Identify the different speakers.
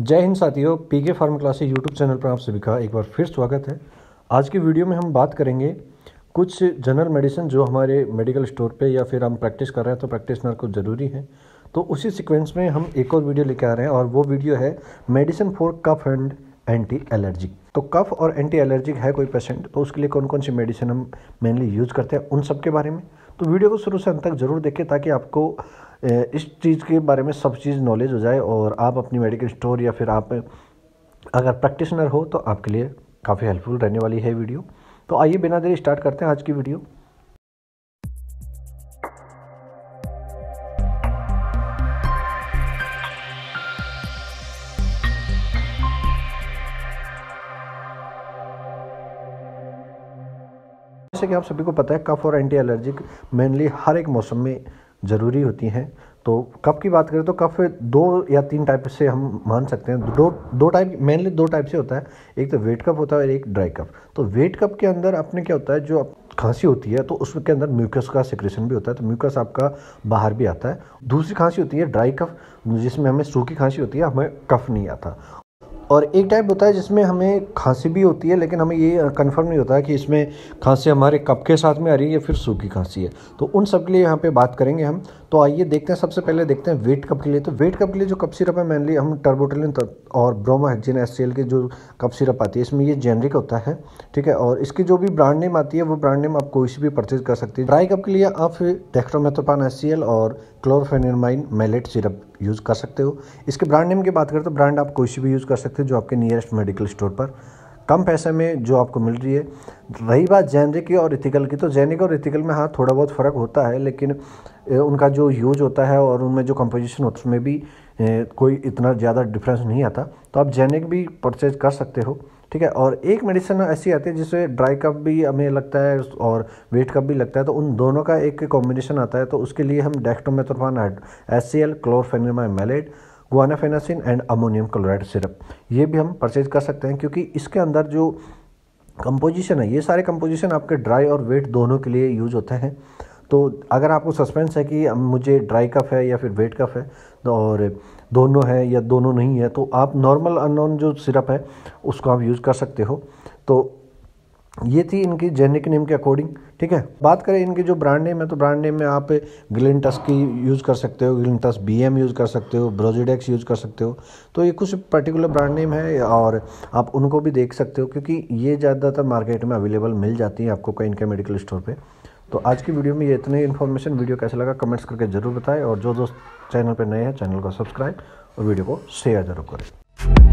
Speaker 1: जय हिंद साथियों PK pharma classes YouTube channel पर आप सभी का एक बार फिर स्वागत है आज की वीडियो में हम बात करेंगे कुछ जनरल मेडिसिन जो हमारे मेडिकल स्टोर पे या फिर हम प्रैक्टिस कर रहे हैं तो प्रैक्टिसनर को ज़रूरी है तो उसी सीक्वेंस में हम एक और वीडियो लेके आ रहे हैं और वो वीडियो है medicine for cough and anti allergic तो कफ और एंटी एलर्जिक है कोई पेशेंट तो उसके लिए कौन कौन सी मेडिसिन हम मेनली यूज़ करते हैं उन सब के बारे में तो वीडियो को शुरू से अंत तक ज़रूर देखें ताकि आपको इस चीज़ के बारे में सब चीज़ नॉलेज हो जाए और आप अपनी मेडिकल स्टोर या फिर आप अगर प्रैक्टिशनर हो तो आपके लिए काफ़ी हेल्पफुल रहने वाली है वीडियो तो आइए बिना देरी स्टार्ट करते हैं आज की वीडियो जैसे कि आप सभी को पता है कफ और एंटी एलर्जिक मेनली हर एक मौसम में ज़रूरी होती हैं तो कफ की बात करें तो कफ दो या तीन टाइप से हम मान सकते हैं दो दो टाइप मेनली दो टाइप से होता है एक तो वेट कप होता है और एक ड्राई कफ तो वेट कप के अंदर अपने क्या होता है जो खांसी होती है तो उसके अंदर म्यूकस का सिक्रेशन भी होता है तो म्यूकस आपका बाहर भी आता है दूसरी खांसी होती है ड्राई कफ जिसमें हमें सूखी खांसी होती है हमें कफ नहीं आता और एक टाइप होता है जिसमें हमें खांसी भी होती है लेकिन हमें ये कंफर्म नहीं होता कि इसमें खांसी हमारे कप के साथ में आ रही है या फिर सूखी खांसी है तो उन सब के लिए यहाँ पे बात करेंगे हम तो आइए देखते हैं सबसे पहले देखते हैं वेट कप के लिए तो वेट कप के लिए जो कप सिरप है मेनली हम टर्बोटलिन और ब्रोमाहेक्जिन एस के जो कप सिरप आती है इसमें ये जेनरिक होता है ठीक है और इसकी जो भी ब्रांड नेम आती है वो ब्रांड नेम आप कोई सी भी परचेज कर सकते हैं ड्राई कप के लिए आप डेक्ट्रोमेथोपान एस और क्लोरफेनिरमाइन मेलेट सिरप यूज़ कर सकते हो इसके ब्रांड नेम की बात करें तो ब्रांड आप कोई सी भी यूज़ कर सकते सकते हैं जो आपके नियरेस्ट मेडिकल स्टोर पर कम पैसे में जो आपको मिल रही है रही बात जेनरिक की और इथिकल की तो जेनरिक और इथिकल में हाँ थोड़ा बहुत फ़र्क होता है लेकिन उनका जो यूज होता है और उनमें जो कंपोजिशन होता है उसमें भी कोई इतना ज़्यादा डिफरेंस नहीं आता तो आप जेनरिक भी परचेज कर सकते हो ठीक है और एक मेडिसिन ऐसी आती है जिसमें ड्राई कप भी हमें लगता है और वेट कप भी लगता है तो उन दोनों का एक कॉम्बिनेशन आता है तो उसके लिए हम dextromethorphan S C L chlorpheniramine maleate guaifenesin and ammonium chloride syrup ये भी हम परचेज कर सकते हैं क्योंकि इसके अंदर जो कंपोजिशन है ये सारे कंपोजिशन आपके ड्राई और वेट दोनों के लिए यूज होते हैं तो अगर आपको सस्पेंस है कि मुझे ड्राई कफ है या फिर वेट कफ है तो और दोनों है या दोनों नहीं है तो आप नॉर्मल अननोन जो सिरप है उसको आप यूज़ कर सकते हो तो ये थी इनकी जेनिक नेम के अकॉर्डिंग ठीक है बात करें इनके जो ब्रांड नेम है तो ब्रांड नेम में आप ग्लिनटस की यूज़ कर सकते हो ग्लिनटस बीएम यूज़ कर सकते हो ब्रोजिडेक्स यूज़ कर सकते हो तो ये कुछ पर्टिकुलर ब्रांड नेम है और आप उनको भी देख सकते हो क्योंकि ये ज़्यादातर मार्केट में अवेलेबल मिल जाती है आपको कहीं इनके मेडिकल स्टोर पर तो आज की वीडियो में ये इतनी इन्फॉर्मेशन वीडियो कैसा लगा कमेंट्स करके ज़रूर बताएं और जो दोस्त चैनल पर नए हैं चैनल को सब्सक्राइब और वीडियो को शेयर ज़रूर करें